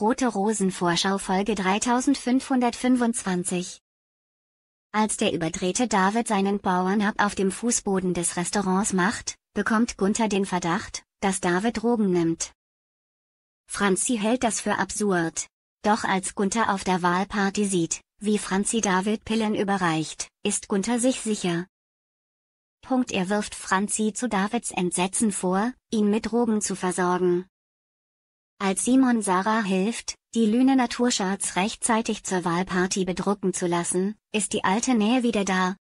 Rote Rosenvorschau Folge 3525 Als der überdrehte David seinen Bauernab auf dem Fußboden des Restaurants macht, bekommt Gunther den Verdacht, dass David Drogen nimmt. Franzi hält das für absurd. Doch als Gunther auf der Wahlparty sieht, wie Franzi David Pillen überreicht, ist Gunther sich sicher, Punkt er wirft Franzi zu Davids Entsetzen vor, ihn mit Drogen zu versorgen. Als Simon Sarah hilft, die Lüne Naturscharts rechtzeitig zur Wahlparty bedrucken zu lassen, ist die alte Nähe wieder da.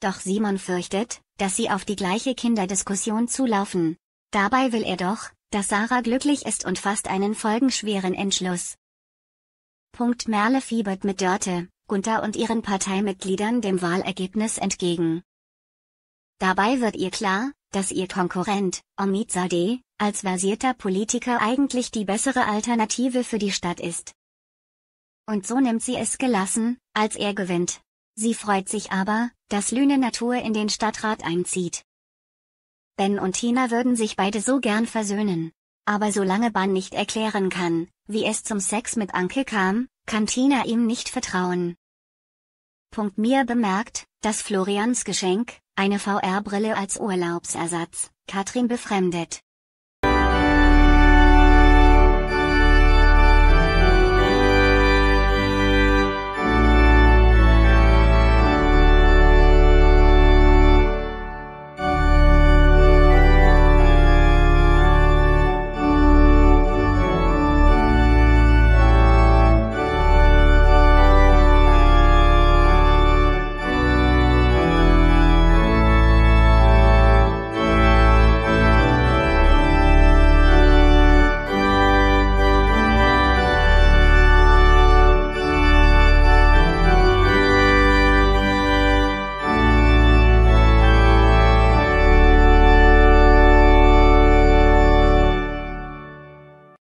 Doch Simon fürchtet, dass sie auf die gleiche Kinderdiskussion zulaufen. Dabei will er doch, dass Sarah glücklich ist und fasst einen folgenschweren Entschluss. Punkt Merle fiebert mit Dörte, Gunther und ihren Parteimitgliedern dem Wahlergebnis entgegen. Dabei wird ihr klar, dass ihr Konkurrent, Omid Sadeh, als versierter Politiker eigentlich die bessere Alternative für die Stadt ist. Und so nimmt sie es gelassen, als er gewinnt. Sie freut sich aber, dass Lüne Natur in den Stadtrat einzieht. Ben und Tina würden sich beide so gern versöhnen. Aber solange Ban nicht erklären kann, wie es zum Sex mit Anke kam, kann Tina ihm nicht vertrauen. Punkt mir bemerkt, dass Florians Geschenk, eine VR-Brille als Urlaubsersatz, Katrin befremdet.